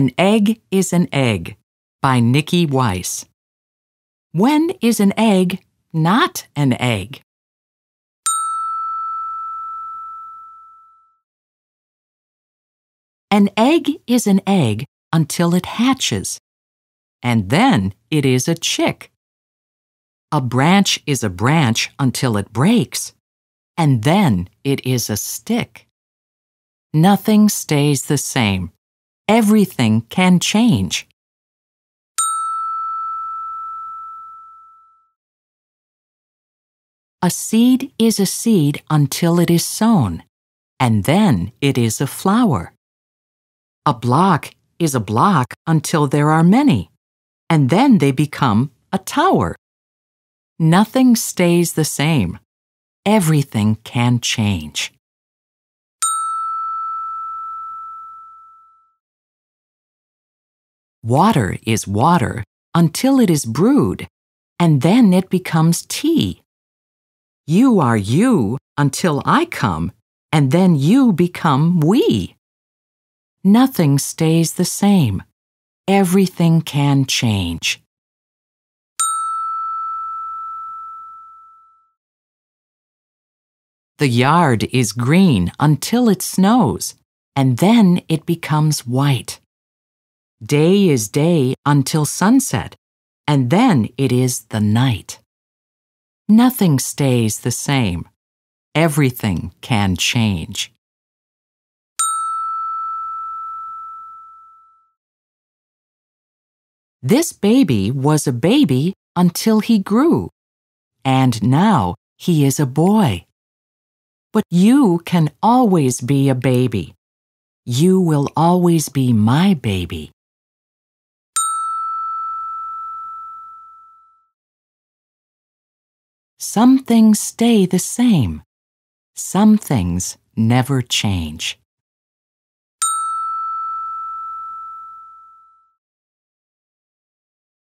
An Egg is an Egg by Nikki Weiss. When is an egg not an egg? An egg is an egg until it hatches, and then it is a chick. A branch is a branch until it breaks, and then it is a stick. Nothing stays the same everything can change. A seed is a seed until it is sown, and then it is a flower. A block is a block until there are many, and then they become a tower. Nothing stays the same. Everything can change. Water is water until it is brewed, and then it becomes tea. You are you until I come, and then you become we. Nothing stays the same. Everything can change. The yard is green until it snows, and then it becomes white. Day is day until sunset, and then it is the night. Nothing stays the same. Everything can change. This baby was a baby until he grew, and now he is a boy. But you can always be a baby. You will always be my baby. Some things stay the same. Some things never change.